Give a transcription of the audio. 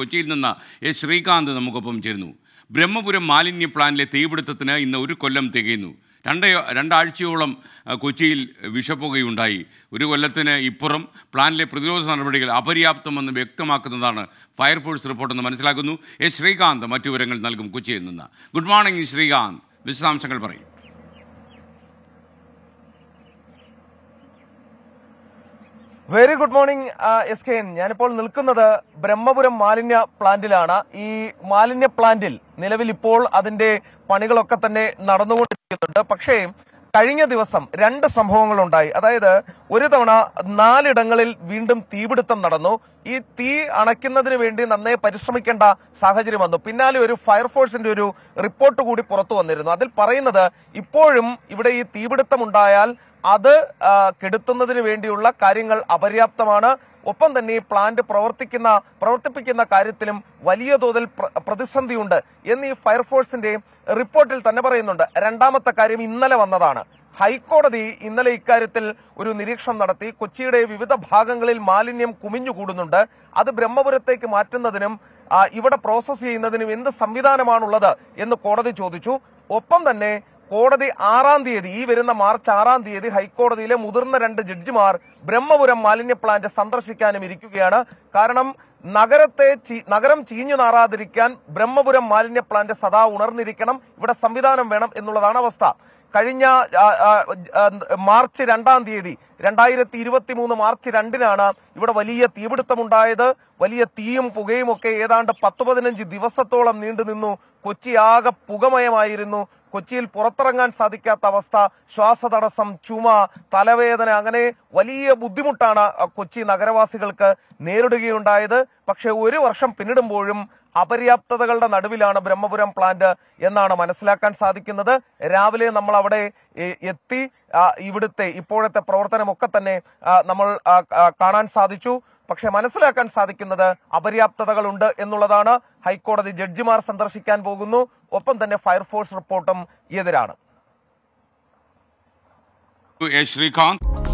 കൊച്ചിയിൽ നിന്ന് എ ശ്രീകാന്ത് നമുക്കൊപ്പം ചേരുന്നു ബ്രഹ്മപുരം മാലിന്യ പ്ലാന്റിലെ തീപിടുത്തത്തിന് ഇന്ന് ഒരു കൊല്ലം തികയുന്നു രണ്ട് രണ്ടാഴ്ചയോളം കൊച്ചിയിൽ വിഷപ്പുകയുണ്ടായി ഒരു കൊല്ലത്തിന് ഇപ്പുറം പ്ലാനിലെ പ്രതിരോധ നടപടികൾ അപര്യാപ്തമെന്ന് വ്യക്തമാക്കുന്നതാണ് ഫയർഫോഴ്സ് റിപ്പോർട്ടെന്ന് മനസ്സിലാക്കുന്നു എ ശ്രീകാന്ത് മറ്റു വിവരങ്ങൾ നൽകും കൊച്ചിയിൽ നിന്ന് ഗുഡ് മോർണിംഗ് ശ്രീകാന്ത് വിശദാംശങ്ങൾ പറയും very good morning S K N ഞാനിപ്പോൾ നിൽക്കുന്നത് ബ്രഹ്മപുരം മാലിന്യ പ്ലാന്റിലാണ് ഈ മാലിന്യ പ്ലാന്റിൽ നിലവിൽ ഇപ്പോൾ അതിന്റെ പണികളൊക്കെ തന്നെ നടന്നുകൊണ്ടിരിക്കുന്നുണ്ട് പക്ഷേ കഴിഞ്ഞ ദിവസം രണ്ട് സംഭവങ്ങൾ ഉണ്ടായി അതായത് ഒരു തവണ നാലിടങ്ങളിൽ വീണ്ടും തീപിടുത്തം നടന്നു ഈ തീ അണയ്ക്കുന്നതിന് വേണ്ടി നന്നേ പരിശ്രമിക്കേണ്ട സാഹചര്യം വന്നു പിന്നാലെ ഒരു ഫയർഫോഴ്സിന്റെ ഒരു റിപ്പോർട്ട് കൂടി പുറത്തു വന്നിരുന്നു അതിൽ പറയുന്നത് ഇപ്പോഴും ഇവിടെ ഈ തീപിടുത്തം ഉണ്ടായാൽ അത് കെടുത്തുന്നതിന് വേണ്ടിയുള്ള കാര്യങ്ങൾ അപര്യാപ്തമാണ് ഒപ്പം തന്നെ ഈ പ്ലാന്റ് പ്രവർത്തിക്കുന്ന പ്രവർത്തിപ്പിക്കുന്ന കാര്യത്തിലും വലിയ തോതിൽ പ്രതിസന്ധിയുണ്ട് എന്ന് ഈ ഫയർഫോഴ്സിന്റെ റിപ്പോർട്ടിൽ തന്നെ പറയുന്നുണ്ട് രണ്ടാമത്തെ കാര്യം ഇന്നലെ വന്നതാണ് ഹൈക്കോടതി ഇന്നലെ ഇക്കാര്യത്തിൽ ഒരു നിരീക്ഷണം നടത്തി കൊച്ചിയുടെ വിവിധ ഭാഗങ്ങളിൽ മാലിന്യം കുമിഞ്ഞുകൂടുന്നുണ്ട് അത് ബ്രഹ്മപുരത്തേക്ക് മാറ്റുന്നതിനും ഇവിടെ പ്രോസസ് ചെയ്യുന്നതിനും എന്ത് സംവിധാനമാണുള്ളത് എന്ന് കോടതി ചോദിച്ചു ഒപ്പം തന്നെ കോടതി ആറാം തീയതി ഈ വരുന്ന മാർച്ച് ആറാം തീയതി ഹൈക്കോടതിയിലെ മുതിർന്ന രണ്ട് ജഡ്ജിമാർ ബ്രഹ്മപുരം മാലിന്യ പ്ലാന്റ് സന്ദർശിക്കാനും ഇരിക്കുകയാണ് കാരണം നഗരത്തെ നഗരം ചീഞ്ഞു നാറാതിരിക്കാൻ ബ്രഹ്മപുരം മാലിന്യ പ്ലാന്റ് സദാ ഉണർന്നിരിക്കണം ഇവിടെ സംവിധാനം വേണം എന്നുള്ളതാണ് അവസ്ഥ കഴിഞ്ഞ മാർച്ച് രണ്ടാം തീയതി രണ്ടായിരത്തി ഇരുപത്തി മൂന്ന് മാർച്ച് രണ്ടിനാണ് ഇവിടെ വലിയ തീപിടുത്തമുണ്ടായത് വലിയ തീയും പുകയും ഒക്കെ ഏതാണ്ട് പത്ത് പതിനഞ്ച് ദിവസത്തോളം നീണ്ടുനിന്നു കൊച്ചി ആകെ പുകമയമായിരുന്നു കൊച്ചിയിൽ പുറത്തിറങ്ങാൻ സാധിക്കാത്ത അവസ്ഥ ശ്വാസതടസ്സം ചുമ തലവേദന അങ്ങനെ വലിയ ബുദ്ധിമുട്ടാണ് കൊച്ചി നഗരവാസികൾക്ക് നേരിടുകയുണ്ടായത് പക്ഷെ ഒരു വർഷം പിന്നിടുമ്പോഴും അപര്യാപ്തതകളുടെ നടുവിലാണ് ബ്രഹ്മപുരം പ്ലാന്റ് എന്നാണ് മനസ്സിലാക്കാൻ സാധിക്കുന്നത് രാവിലെ നമ്മൾ അവിടെ എത്തി ഇവിടുത്തെ ഇപ്പോഴത്തെ പ്രവർത്തനമൊക്കെ തന്നെ നമ്മൾ കാണാൻ സാധിച്ചു പക്ഷെ മനസ്സിലാക്കാൻ സാധിക്കുന്നത് അപര്യാപ്തതകളുണ്ട് എന്നുള്ളതാണ് ഹൈക്കോടതി ജഡ്ജിമാർ സന്ദർശിക്കാൻ പോകുന്നു ഒപ്പം തന്നെ ഫയർഫോഴ്സ് റിപ്പോർട്ടും എതിരാണ് ശ്രീകാന്ത്